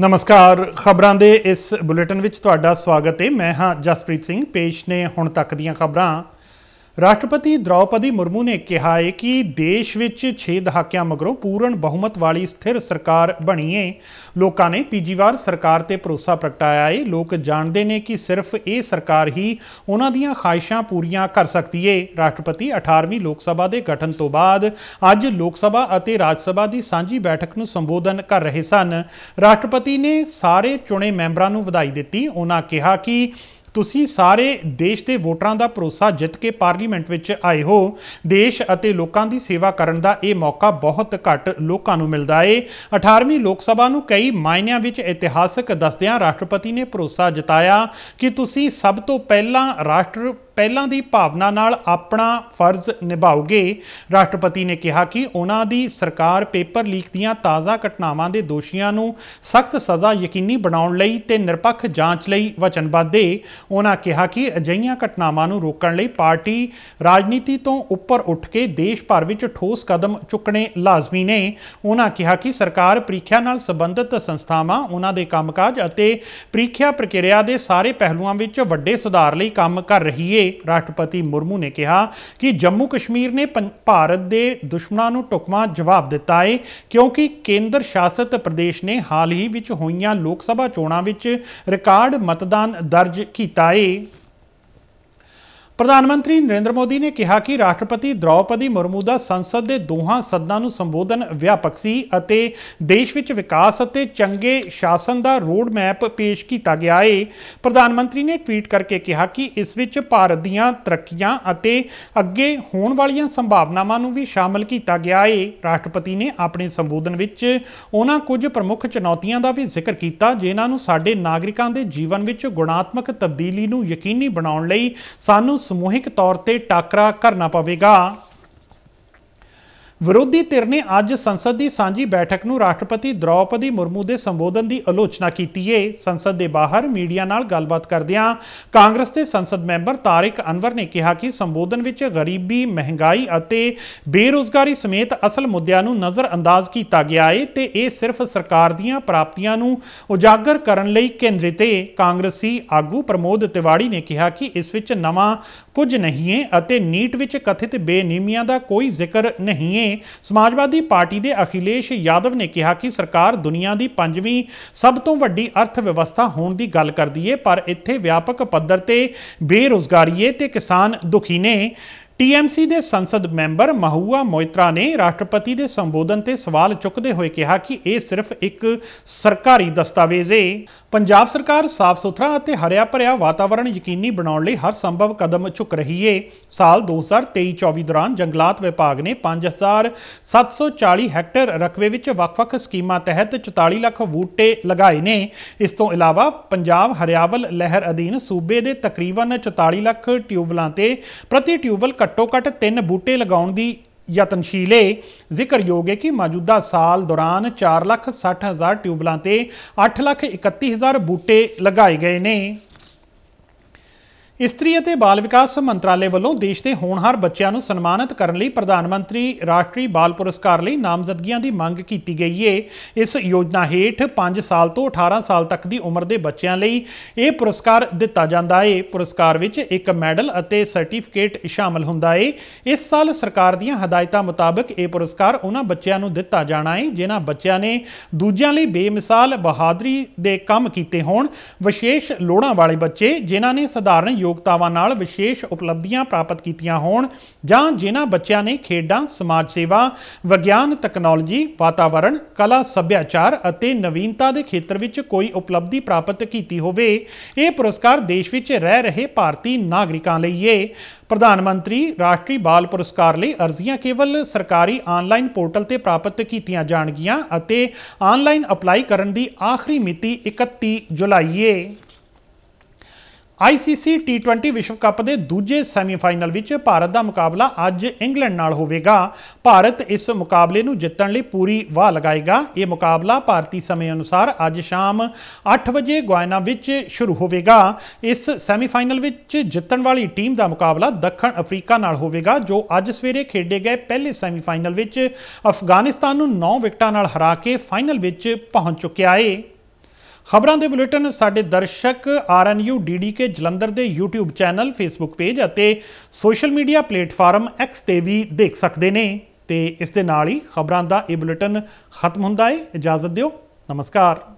ਨਮਸਕਾਰ ਖਬਰਾਂ ਦੇ ਇਸ ਬੁਲੇਟਿਨ ਵਿੱਚ ਤੁਹਾਡਾ ਸਵਾਗਤ ਹੈ ਮੈਂ ਹਾਂ ਜਸਪ੍ਰੀਤ ਸਿੰਘ ਪੇਸ਼ ਨੇ ਹੁਣ ਤੱਕ ਦੀਆਂ ਖਬਰਾਂ ਰਾਸ਼ਟਰਪਤੀ ਦ੍ਰੌਪਦੀ ਮੁਰਮੂ ਨੇ ਕਿਹਾ ਹੈ ਕਿ ਦੇਸ਼ ਵਿੱਚ 6 ਦਹਾਕਿਆਂ ਮਗਰੋਂ ਪੂਰਨ ਬਹੁਮਤ ਵਾਲੀ ਸਥਿਰ ਸਰਕਾਰ ਬਣੀ ਹੈ ਲੋਕਾਂ ਨੇ ਤੀਜੀ ਵਾਰ ਸਰਕਾਰ ਤੇ ਭਰੋਸਾ ਪ੍ਰਗਟਾਇਆ ਹੈ ਲੋਕ ਜਾਣਦੇ ਨੇ ਕਿ ਸਿਰਫ ਇਹ ਸਰਕਾਰ ਹੀ ਉਹਨਾਂ ਦੀਆਂ ਖਾਹਿਸ਼ਾਂ ਪੂਰੀਆਂ ਕਰ ਸਕਦੀ ਹੈ ਰਾਸ਼ਟਰਪਤੀ 18ਵੀਂ ਲੋਕ ਸਭਾ ਦੇ ਗਠਨ ਤੋਂ ਬਾਅਦ ਅੱਜ ਲੋਕ ਸਭਾ ਅਤੇ ਰਾਜ ਸਭਾ ਦੀ ਸਾਂਝੀ ਬੈਠਕ ਨੂੰ ਸੰਬੋਧਨ ਕਰ ਰਹੇ ਸਨ ਰਾਸ਼ਟਰਪਤੀ ਨੇ ਸਾਰੇ ਚੁਣੇ ਮੈਂਬਰਾਂ ਨੂੰ ਵਧਾਈ ਦਿੱਤੀ ਉਹਨਾਂ ਕਿਹਾ ਕਿ ਤੁਸੀਂ ਸਾਰੇ ਦੇਸ਼ ਦੇ ਵੋਟਰਾਂ ਦਾ ਭਰੋਸਾ ਜਿੱਤ ਕੇ ਪਾਰਲੀਮੈਂਟ ਵਿੱਚ ਆਏ ਹੋ ਦੇਸ਼ ਅਤੇ ਲੋਕਾਂ ਦੀ ਸੇਵਾ ਕਰਨ ਦਾ ਇਹ ਮੌਕਾ ਬਹੁਤ ਘੱਟ ਲੋਕਾਂ ਨੂੰ ਮਿਲਦਾ ਏ 18ਵੀਂ ਲੋਕ ਸਭਾ ਨੂੰ ਕਈ ਮਾਇਨਿਆਂ ਵਿੱਚ ਇਤਿਹਾਸਕ ਦੱਸਦਿਆਂ ਰਾਸ਼ਟਰਪਤੀ ਨੇ ਭਰੋਸਾ ਜਤਾਇਆ ਕਿ ਤੁਸੀਂ ਸਭ ਤੋਂ ਪਹਿਲਾਂ ਰਾਸ਼ਟਰ ਪਹਿਲਾਂ ਦੀ ਭਾਵਨਾ ਨਾਲ ਆਪਣਾ ਫਰਜ਼ ਨਿਭਾਉਗੇ ਰਾਸ਼ਟਰਪਤੀ ਨੇ ਕਿਹਾ ਕਿ ਉਹਨਾਂ ਦੀ ਸਰਕਾਰ ਪੇਪਰ ਲੀਕ ਦੀਆਂ ਤਾਜ਼ਾ ਘਟਨਾਵਾਂ ਦੇ ਦੋਸ਼ੀਆਂ ਨੂੰ ਸਖਤ ਸਜ਼ਾ ਯਕੀਨੀ ਬਣਾਉਣ ਲਈ ਤੇ ਨਿਰਪੱਖ ਜਾਂਚ ਲਈ ਵਚਨਬੱਧ ਹੈ ਉਹਨਾਂ ਕਿਹਾ ਕਿ ਅਜਈਆਂ ਘਟਨਾਵਾਂ ਨੂੰ ਰੋਕਣ ਲਈ ਪਾਰਟੀ ਰਾਜਨੀਤੀ ਤੋਂ ਉੱਪਰ ਉੱਠ ਕੇ ਦੇਸ਼ ਭਰ ਵਿੱਚ ਠੋਸ ਕਦਮ ਚੁੱਕਣੇ ਲਾਜ਼ਮੀ ਨੇ ਉਹਨਾਂ ਕਿਹਾ ਕਿ ਸਰਕਾਰ ਪ੍ਰੀਖਿਆ ਨਾਲ ਸੰਬੰਧਿਤ ਸੰਸਥਾਵਾਂ ਉਹਨਾਂ ਦੇ ਕੰਮਕਾਜ ਅਤੇ ਪ੍ਰੀਖਿਆ ਪ੍ਰਕਿਰਿਆ ਦੇ ਸਾਰੇ ਪਹਿਲੂਆਂ ਵਿੱਚ ਵੱਡੇ ਸੁਧਾਰ ਲਈ ਕੰਮ ਕਰ ਰਹੀ ਹੈ ਰਾਸ਼ਟਰਪਤੀ ਮੁਰਮੂ ਨੇ ਕਿਹਾ ਕਿ ਜੰਮੂ ਕਸ਼ਮੀਰ ਨੇ ਭਾਰਤ ਦੇ ਦੁਸ਼ਮਣਾਂ ਨੂੰ ਟੁਕਮਾ ਜਵਾਬ ਦਿੱਤਾ ਹੈ ਕਿਉਂਕਿ ਕੇਂਦਰ ਸ਼ਾਸਿਤ ਪ੍ਰਦੇਸ਼ ਨੇ ਹਾਲ ਹੀ ਵਿੱਚ ਹੋਈਆਂ ਲੋਕ ਸਭਾ ਚੋਣਾਂ ਵਿੱਚ ਰਿਕਾਰਡ ਮਤਦਾਨ ਦਰਜ ਕੀਤਾ ਹੈ ਪ੍ਰਧਾਨ ਮੰਤਰੀ ਨਰਿੰਦਰ ਮੋਦੀ ਨੇ ਕਿਹਾ ਕਿ ਰਾਸ਼ਟਰਪਤੀ ਦ੍ਰੌਪਦੀ ਮੁਰਮੂ ਦਾ ਸੰਸਦ ਦੇ ਦੋਹਾਂ ਸਦਨਾਂ ਨੂੰ ਸੰਬੋਧਨ ਵਿਆਪਕ ਸੀ ਅਤੇ ਦੇਸ਼ ਵਿੱਚ ਵਿਕਾਸ ਅਤੇ ਚੰਗੇ ਸ਼ਾਸਨ ਦਾ ਰੋਡ ਮੈਪ ਪੇਸ਼ ਕੀਤਾ ਗਿਆ ਹੈ ਪ੍ਰਧਾਨ ਮੰਤਰੀ ਨੇ ਟਵੀਟ ਕਰਕੇ ਕਿਹਾ ਕਿ ਇਸ ਵਿੱਚ ਭਾਰਤ ਦੀਆਂ ਤਰੱਕੀਆਂ ਅਤੇ ਅੱਗੇ ਹੋਣ ਵਾਲੀਆਂ ਸੰਭਾਵਨਾਵਾਂ ਨੂੰ ਵੀ ਸ਼ਾਮਲ ਕੀਤਾ ਗਿਆ ਹੈ ਰਾਸ਼ਟਰਪਤੀ ਨੇ ਆਪਣੇ ਸੰਬੋਧਨ ਵਿੱਚ ਉਹਨਾਂ ਕੁਝ ਪ੍ਰਮੁੱਖ ਚੁਣੌਤੀਆਂ ਦਾ ਵੀ ਜ਼ਿਕਰ ਕੀਤਾ ਜਿਨ੍ਹਾਂ ਨੂੰ ਸਾਡੇ ਨਾਗਰਿਕਾਂ ਦੇ ਜੀਵਨ ਵਿੱਚ ਗੁਣਾਤਮਕ ਤਬਦੀਲੀ ਨੂੰ ਯਕੀਨੀ ਬਣਾਉਣ ਲਈ ਸਾਨੂੰ ਸਮੂਹਿਕ ਤੌਰ ਤੇ ਟਾਕਰਾ ਕਰਨਾ ਪਵੇਗਾ ਵਿਰੋਧੀ ਧਿਰ ਨੇ ਅੱਜ ਸੰਸਦ ਦੀ ਸਾਂਝੀ ਬੈਠਕ ਨੂੰ ਰਾਸ਼ਟਰਪਤੀ ਦ੍ਰੌਪਦੀ ਮੁਰਮੂ ਦੇ ਸੰਬੋਧਨ ਦੀ ਆਲੋਚਨਾ ਕੀਤੀ ਏ ਸੰਸਦ ਦੇ ਬਾਹਰ ਮੀਡੀਆ ਨਾਲ ਗੱਲਬਾਤ ਕਰਦਿਆਂ ਕਾਂਗਰਸ ਦੇ ਸੰਸਦ ਮੈਂਬਰ ਤਾਰਿਕ ਅਨਵਰ ਨੇ ਕਿਹਾ ਕਿ ਸੰਬੋਧਨ ਵਿੱਚ ਗਰੀਬੀ ਮਹਿੰਗਾਈ ਅਤੇ ਬੇਰੋਜ਼ਗਾਰੀ ਸਮੇਤ ਅਸਲ ਮੁੱਦਿਆਂ ਨੂੰ ਨਜ਼ਰਅੰਦਾਜ਼ ਕੀਤਾ ਗਿਆ ਏ ਤੇ ਇਹ ਸਿਰਫ ਸਰਕਾਰ ਦੀਆਂ ਪ੍ਰਾਪਤੀਆਂ ਨੂੰ ਉਜਾਗਰ ਕਰਨ ਲਈ ਕੇਂਦਰਿਤ ਏ ਕਾਂਗਰਸੀ ਆਗੂ ਪ੍ਰਮੋਦ ਤਿਵਾੜੀ ਨੇ ਕਿਹਾ ਕਿ ਇਸ ਵਿੱਚ ਨਵਾਂ ਕੁਝ ਨਹੀਂ ਏ ਅਤੇ ਨੀਟ ਵਿੱਚ ਕਥਿਤ ਬੇਨੀਮੀਆਂ ਦਾ ਕੋਈ ਜ਼ਿਕਰ ਨਹੀਂ ਏ ਨੇ ਸਮਾਜਵਾਦੀ ਪਾਰਟੀ ਦੇ ਅਖਿਲੇਸ਼ ਯਾਦਵ ਨੇ ਕਿਹਾ ਕਿ ਸਰਕਾਰ ਦੁਨੀਆ ਦੀ ਪੰਜਵੀਂ ਸਭ ਤੋਂ ਵੱਡੀ ਅਰਥ ਵਿਵਸਥਾ ਹੋਣ ਦੀ ਗੱਲ ਕਰਦੀ ਏ ਪਰ ਇੱਥੇ ਵਿਆਪਕ ਪੱਧਰ ਤੇ ਬੇਰੋਜ਼ਗਾਰੀ ਏ ਤੇ ਕਿਸਾਨ ਦੁਖੀ ਨੇ ਟੀਐਮਸੀ ਦੇ ਸੰਸਦ ਮੈਂਬਰ ਮਹੂਆ ਮੋਇਤਰਾ ਨੇ ਰਾਸ਼ਟਰਪਤੀ ਦੇ ਸੰਬੋਧਨ ਤੇ ਸਵਾਲ ਚੁੱਕਦੇ ਹੋਏ ਕਿਹਾ ਕਿ ਇਹ ਸਿਰਫ ਇੱਕ ਸਰਕਾਰੀ ਦਸਤਾਵੇਜ਼ ਹੈ ਪੰਜਾਬ ਸਰਕਾਰ ਸਾਫ਼ ਸੁਥਰਾ ਅਤੇ ਹਰਿਆ ਭਰਿਆ ਵਾਤਾਵਰਣ ਯਕੀਨੀ ਬਣਾਉਣ ਲਈ ਹਰ ਸੰਭਵ ਕਦਮ ਚੁੱਕ ਰਹੀ ਹੈ ਸਾਲ 2023-24 ਦੌਰਾਨ ਜੰਗਲਾਤ ਵਿਭਾਗ ਨੇ 5740 ਹੈਕਟਰ ਰਕਵੇ ਵਿੱਚ ਵੱਖ-ਵੱਖ ਸਕੀਮਾਂ ਤਹਿਤ 44 ਲੱਖ ਬੂਟੇ ਲਗਾਏ ਨੇ ਇਸ ਤੋਂ ਇਲਾਵਾ ਪੰਜਾਬ ਹਰਿਆਵਲ ਲਹਿਰ ਅਧੀਨ ਸੂਬੇ ਦੇ ਤਕਰੀਬਨ 44 ਲੱਖ ਟਿਊਬਲਾਂ ਤੇ ਪ੍ਰਤੀ ਟਿਊਬਲ ਘੱਟੋ ਘੱਟ 3 ਬੂਟੇ ਲਗਾਉਣ ਦੀ ਯਤਨਸ਼ੀਲ ਜ਼ਿਕਰਯੋਗ ਹੈ ਕਿ ਮੌਜੂਦਾ ਸਾਲ ਦੌਰਾਨ 460000 ਟਿਊਬਲਾਂ ਤੇ 831000 ਬੂਟੇ ਲਗਾਏ ਗਏ ਨੇ ਇਸਤਰੀ ਅਤੇ ਬਾਲ ਵਿਕਾਸ ਮੰਤਰਾਲੇ ਵੱਲੋਂ ਦੇਸ਼ ਦੇ ਹੋਣਹਾਰ ਬੱਚਿਆਂ ਨੂੰ ਸਨਮਾਨਿਤ ਕਰਨ ਲਈ ਪ੍ਰਧਾਨ ਮੰਤਰੀ ਰਾਸ਼ਟਰੀ ਬਾਲ ਪੁਰਸਕਾਰ ਲਈ ਨਾਮਜ਼ਦਗੀਆਂ ਦੀ ਮੰਗ ਕੀਤੀ ਗਈ ਏ ਇਸ ਯੋਜਨਾ ਹੇਠ 5 ਸਾਲ ਤੋਂ 18 ਸਾਲ ਤੱਕ ਦੀ ਉਮਰ ਦੇ ਬੱਚਿਆਂ ਲਈ ਇਹ ਪੁਰਸਕਾਰ ਦਿੱਤਾ ਜਾਂਦਾ ਏ ਪੁਰਸਕਾਰ ਵਿੱਚ ਇੱਕ ਮੈਡਲ ਅਤੇ ਸਰਟੀਫਿਕੇਟ ਸ਼ਾਮਲ ਹੁੰਦਾ ਏ ਇਸ ਸਾਲ ਸਰਕਾਰ ਦੀਆਂ ਹਦਾਇਤਾਂ ਮੁਤਾਬਕ ਇਹ ਪੁਰਸਕਾਰ ਉਹਨਾਂ ਬੱਚਿਆਂ ਨੂੰ ਦਿੱਤਾ ਜਾਣਾ ਏ ਜਿਨ੍ਹਾਂ ਬੱਚਿਆਂ ਨੇ ਦੂਜਿਆਂ ਲਈ ਬੇਮਿਸਾਲ ਬਹਾਦਰੀ ਦੇ ਕੰਮ ਕੀਤੇ ਹੋਣ ਵਿਸ਼ੇਸ਼ ਲੋੜਾਂ ਵਾਲੇ ਬੱਚੇ ਜਿਨ੍ਹਾਂ ਨੇ ਸਧਾਰਨ ਯੋਗਤਾਵਾਂ ਨਾਲ ਵਿਸ਼ੇਸ਼ ਉਪਲਬਧੀਆਂ ਪ੍ਰਾਪਤ ਕੀਤੀਆਂ ਹੋਣ ਜਾਂ ਜਿਨ੍ਹਾਂ ਬੱਚਿਆਂ ਨੇ ਖੇਡਾਂ ਸਮਾਜ ਸੇਵਾ ਵਿਗਿਆਨ ਟੈਕਨੋਲੋਜੀ ਵਾਤਾਵਰਣ ਕਲਾ ਸੱਭਿਆਚਾਰ ਅਤੇ ਨਵੀਨਤਾ ਦੇ ਖੇਤਰ ਵਿੱਚ ਕੋਈ ਉਪਲਬਧੀ ਪ੍ਰਾਪਤ ਕੀਤੀ ਹੋਵੇ ਇਹ ਪੁਰਸਕਾਰ ਦੇਸ਼ ਵਿੱਚ ਰਹਿ ਰਹੇ ਭਾਰਤੀ ਨਾਗਰਿਕਾਂ ਲਈ ਹੈ ਪ੍ਰਧਾਨ ਮੰਤਰੀ ਰਾਸ਼ਟਰੀ ਬਾਲ ਪੁਰਸਕਾਰ ਲਈ ਅਰਜ਼ੀਆਂ ਕੇਵਲ ਸਰਕਾਰੀ ਆਨਲਾਈਨ ਪੋਰਟਲ ਤੇ ਪ੍ਰਾਪਤ ਕੀਤੀਆਂ ਜਾਣਗੀਆਂ ਅਤੇ ਆਨਲਾਈਨ ਅਪਲਾਈ ਕਰਨ ਦੀ ਆਖਰੀ ਮਿਤੀ 31 ਜੁਲਾਈ ਹੈ ICC T20 ਵਿਸ਼ਵ ਕੱਪ ਦੇ ਦੂਜੇ ਸੈਮੀਫਾਈਨਲ ਵਿੱਚ ਭਾਰਤ ਦਾ ਮੁਕਾਬਲਾ ਅੱਜ ਇੰਗਲੈਂਡ ਨਾਲ ਹੋਵੇਗਾ ਭਾਰਤ ਇਸ ਮੁਕਾਬਲੇ ਨੂੰ ਜਿੱਤਣ ਲਈ ਪੂਰੀ ਵਾਹ ਲਗਾਏਗਾ ਇਹ ਮੁਕਾਬਲਾ ਭਾਰਤੀ ਸਮੇਂ ਅਨੁਸਾਰ ਅੱਜ ਸ਼ਾਮ 8 ਵਜੇ ਗੁਆਇਨਾ ਵਿੱਚ ਸ਼ੁਰੂ ਹੋਵੇਗਾ ਇਸ ਸੈਮੀਫਾਈਨਲ ਵਿੱਚ ਜਿੱਤਣ ਵਾਲੀ ਟੀਮ ਦਾ ਮੁਕਾਬਲਾ ਦੱਖਣ ਅਫਰੀਕਾ ਨਾਲ ਹੋਵੇਗਾ ਜੋ ਅੱਜ ਸਵੇਰੇ ਖੇਡੇ ਗਏ ਪਹਿਲੇ ਸੈਮੀਫਾਈਨਲ ਵਿੱਚ ਅਫਗਾਨਿਸਤਾਨ ਨੂੰ 9 ਵਿਕਟਾਂ ਨਾਲ ਹਰਾ ਕੇ ਫਾਈਨਲ ਵਿੱਚ ਪਹੁੰਚ ਚੁੱਕਿਆ ਹੈ ਖਬਰਾਂ ਦੇ ਬੁਲੇਟਿਨ ਸਾਡੇ ਦਰਸ਼ਕ ਆਰਐਨਯੂ ਡੀਡੀਕੇ ਜਲੰਧਰ ਦੇ YouTube ਚੈਨਲ Facebook ਪੇਜ ਅਤੇ ਸੋਸ਼ਲ ਮੀਡੀਆ ਪਲੇਟਫਾਰਮ X ਤੇ ਵੀ ਦੇਖ ਸਕਦੇ ਨੇ ਤੇ ਇਸ ਦੇ ਨਾਲ ਹੀ ਖਬਰਾਂ ਦਾ ਇਹ ਬੁਲੇਟਿਨ ਖਤਮ ਹੁੰਦਾ ਹੈ ਇਜਾਜ਼ਤ ਦਿਓ ਨਮਸਕਾਰ